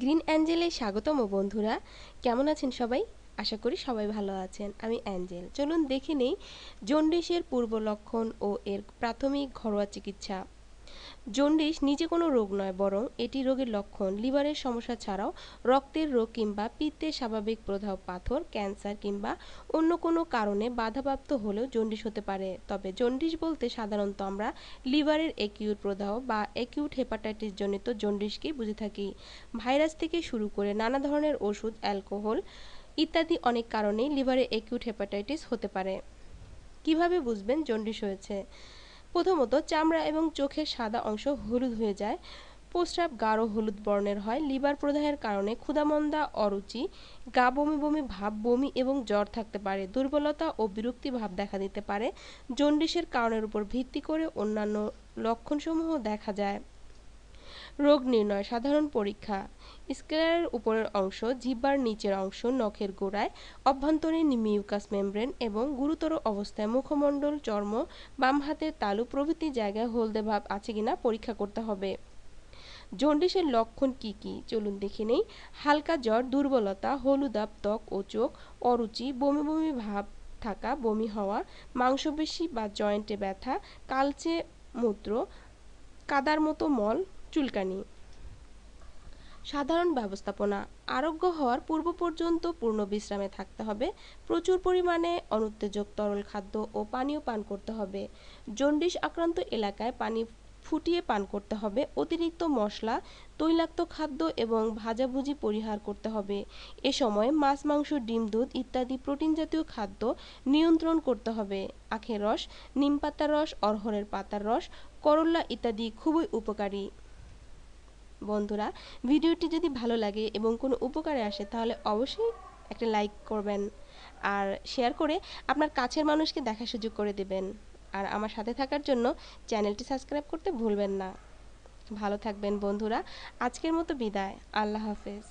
green অ্যাঞ্জেলে স্বাগতম বন্ধুরা কেমন আছেন সবাই আশা করি সবাই ভালো আছেন আমি অ্যাঞ্জেল চলুন দেখে নেই জন্ডিসের পূর্ব লক্ষণ ও এর প্রাথমিক ঘরোয়া চিকিৎসা জন্ডিস নিজে কোনো রোগ নয় বরং এটি রোগের লক্ষণ লিভারের সমস্যা ছাড়াও রক্তের রোগ কিংবা পিত্তের স্বাভাবিক প্রদাহ পাথর ক্যান্সার কিংবা অন্য কোনো কারণে বাধাপ্রাপ্ত হলেও জন্ডিস হতে পারে তবে জন্ডিস বলতে সাধারণত আমরা লিভারের একিউট প্রদাহ বা একিউট হেপাটাইটিস জনিত জন্ডিসকেই বুঝে থাকি ভাইরাস থেকে শুরু করে নানা ধরনের ওষুধ অ্যালকোহল ইত্যাদি অনেক কারণেই লিভারে একিউট হেপাটাইটিস হতে পারে কিভাবে বুঝবেন জন্ডিস হয়েছে প্রথমত চামড়া এবং চোখের সাদা অংশ হলুদ হয়ে যায় প্রস্রাব গাঢ় হলুদ বর্ণের হয় লিভার প্রদাহের কারণে ক্ষুধামন্দা অরুচি গা বমি বমি ভাব বমি এবং জ্বর থাকতে পারে দুর্বলতা ও বিরক্তি ভাব দেখা দিতে পারে জন্ডিসের কারণের উপর ভিত্তি করে অন্যান্য লক্ষণসমূহ দেখা যায় রোগ নির্নয় সাধারণ পরীক্ষা স্কেলের উপরের অংশ জিহ্বার নিচের অংশ নখের গোড়ায় অভ্যন্তরীণ মিউকাস মেমব্রেন এবং গুরুতর অবস্থায় মুখমণ্ডল চর্ম বাম হাতের তালু প্রভৃতি জায়গায় হলদে ভাব আছে কিনা পরীক্ষা করতে হবে জন্ডিসের লক্ষণ কি কি চলুন দেখে নেই হালকা জ্বর দুর্বলতা হলুদাব ত্বক ও চোখ অরুচি বমি বমি ভাব থাকা বমি হওয়া মাংসপেশি বা জয়েন্টে ব্যথা কালচে মূত্র কাদার মতো মল চুলকানি সাধারণ ব্যবস্থাপনা আরোগ্য হওয়ার পূর্ব পর্যন্ত পূর্ণ বিশ্রামে থাকতে হবে প্রচুর পরিমাণে অনুত্তেজক তরল খাদ্য ও পানীয় পান করতে হবে জন্ডিস আক্রান্ত এলাকায় পানি ফুটিয়ে পান করতে হবে অতিরিক্ত মশলা তৈলাক্ত খাদ্য এবং ভাজাভুজি পরিহার করতে হবে এ সময় মাছ মাংস ডিম দুধ ইত্যাদি প্রোটিন জাতীয় খাদ্য নিয়ন্ত্রণ করতে হবে আখের রস নিম পাতার রস অরহরের পাতার রস করলা ইত্যাদি খুবই উপকারী বন্ধুরা ভিডিওটি যদি ভালো লাগে এবং কোনো উপকারে আসে তাহলে অবশ্যই একটা লাইক করবেন আর শেয়ার করে আপনার কাছের মানুষকে দেখার সুযোগ করে দেবেন আর আমার সাথে থাকার জন্য চ্যানেলটি সাবস্ক্রাইব করতে ভুলবেন না ভালো থাকবেন বন্ধুরা আজকের মতো বিদায় আল্লাহ হাফেজ